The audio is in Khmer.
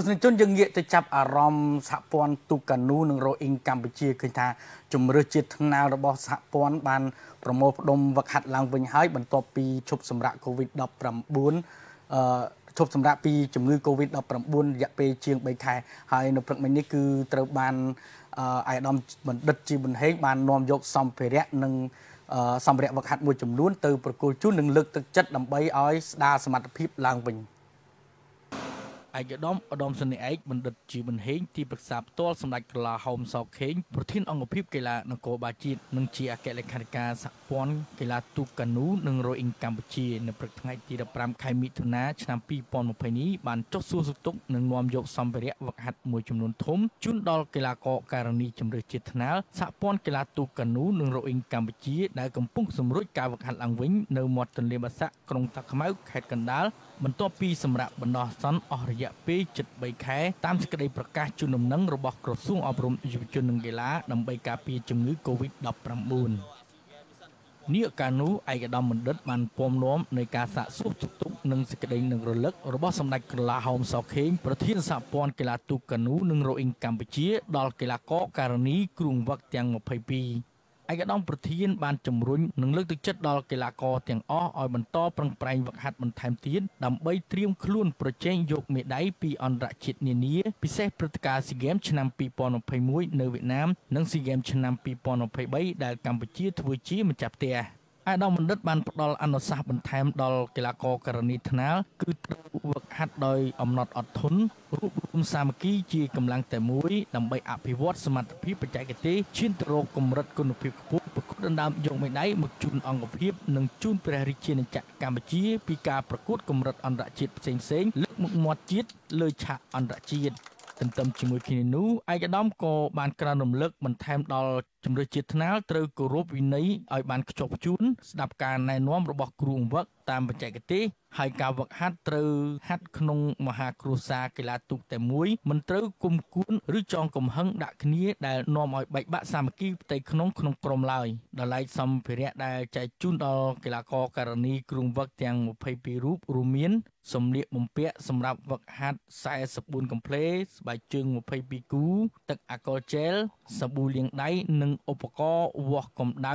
ស្សនិកជនយើងងាកទៅចាប់អារម្មណ៍សហព័ន្ធទូកានូនិងរ៉ូអ៊ីងកម្ពុជាឃើញថាជំរឿសជាតិថ្នាលរបស់សហព័ន្ធបានប្រមូលផ្ដុំវឹកហាត់ឡើងវិញហើយ បន្ទាប់ពីឈប់សម្រាក COVID-19 អឺឈប់សម្រាកពីជំងឺ Covid-19 រយៈពេលជាង3ខែហើយនៅព្រឹកមិញនេះគឺត្រូវបានអាយដាមបណ្ឌិតជីប៊ុនហេងបាននាំយក សម្ភារៈនិងសម្ភារៈវឹកហាត់មួយចំនួនទៅប្រគល់ជូននិងលើកទឹកចិត្តដើម្បីឲ្យស្ដារសមត្ថភាពឡើងវិញ។ឯកឧត្តមឧត្តមសេនីយ៍ឯកបណ្ឌិតជីវុនហេងទីប្រឹក្សាផ្ទាល់សម្ដេចកលាហោមសោខេងប្រធានអង្គភិបកីឡានគរបាលជាតិនិងជាអគ្គលេខាធិការសហព័ន្ធកីឡាទូកកានូនិងរ៉ូអ៊ីងកម្ពុជានៅព្រឹកថ្ងៃទី15ខែមិថុនាឆ្នាំ2020នេះបានចុះសួរសុខទុក្ខនិងនាំយក សម្ភារៈវឹកហាត់មួយចំនួនធំជូនដល់កីឡាករការនីជំរឿជាតិថ្នាលសហព័ន្ធកីឡាទូកកានូនិងរ៉ូអ៊ីងកម្ពុជា ដែលកំពុងសម្រួចការវឹកហាត់ឡើងវិញនៅមាត់ទន្លេបាសាក់ក្រុងតាខ្មៅខេត្តកណ្ដាលបន្ទាប់ពីសម្រាប់បណ្ដោះអាសន្នអស់រយយៈពេល73ខែតាមសេចក្តីប្រកាសជូនដំណឹងរបស់ក្រសួងអប់រំយុវជននិងកីឡាដើម្បីការពារជំងឺ Covid-19 នេះកាលនោះឯកឧត្តមបណ្ឌិតបានពំនាំនៃការសាកសួរទុកនិងសេចក្តីនឹងរលឹករបស់សម្ដេចក្រឡាហោមសខេងប្រធានសហព័ន្ធកីឡាទូកកានូនិងរ៉ូអ៊ីងកម្ពុជា ដល់កីឡាករករណីគ្រូងវឹកទាំង22ឯកឧត្តមប្រធានបានជំរុញនិងលើកទឹកចិត្តដល់កីឡាករទាំងអស់ឲ្យបន្តប្រឹងប្រែងហ្វឹកហាត់បន្ថែមទៀតដើម្បីត្រៀមខ្លួនប្រជែងយកមេដាយពីអន្តរជាតិនានាពិសេសព្រឹត្តិការណ៍ SEA Games ឆ្នាំ2021នៅវៀតណាមនិង SEA Games ឆ្នាំ2023ដែលកម្ពុជាធ្វើជាម្ចាស់ផ្ទះ។អាយដាមបណ្ឌិតបានផ្ដល់អនុសាសន៍បន្ថែមដល់កីឡាករករណីថ្នាល គឺត្រូវវឹកហាត់ដោយអំណត់អត់ធន់រួបរวมសាមគ្គីជាកម្លាំងតែមួយ ដើម្បីអភិវឌ្ឍសមត្ថភាពបច្ចេកទេសឈានទៅរកកម្រិតគុណភាពខ្ពស់ប្រកួតដណ្ដើមយកមេដាយមកជូនអង្គភាពនិងជូនព្រះរាជាណាចក្រកម្ពុជាពីការប្រកួតកម្រិតអន្តរជាតិផ្សេងៗលើកមុខមាត់ជាតិលើឆាកអន្តរជាតិទន្ទឹមជាមួយគ្នានោះឯកឧត្តមក៏បានក្រើនរំលឹកបន្ថែមដល់ជំរឿជាតិថ្នាលត្រូវគោរពវិន័យឲ្យបានខ្ជាប់ខ្ជួនស្ដាប់ការណែនាំរបស់គ្រូអង្វឹកតាមបច្ចេកទេសហើយការវឹកហាត់ត្រូវហាត់ក្នុងមហាគ្រួសារកីឡាទូកតែមួយមិនត្រូវគុំគួនឬចងកំហឹងដាក់គ្នាដែលនាំឲ្យបែកបាក់សាមគ្គីផ្ទៃក្នុងក្នុងក្រុមឡើយដល់ឡែកសម្ភារៈដែលចែកជូនដល់កីឡាករករណីគ្រឿងវឹកទាំង22រូបរួមមានសម្លៀកបំពាក់សម្រាប់វឹកហាត់44កំភ្លេស្បែកជើង22គូទឹកអាកុលជែលសាប៊ូលាងដៃនិងឧបករណ៍វាស់កម្ដៅ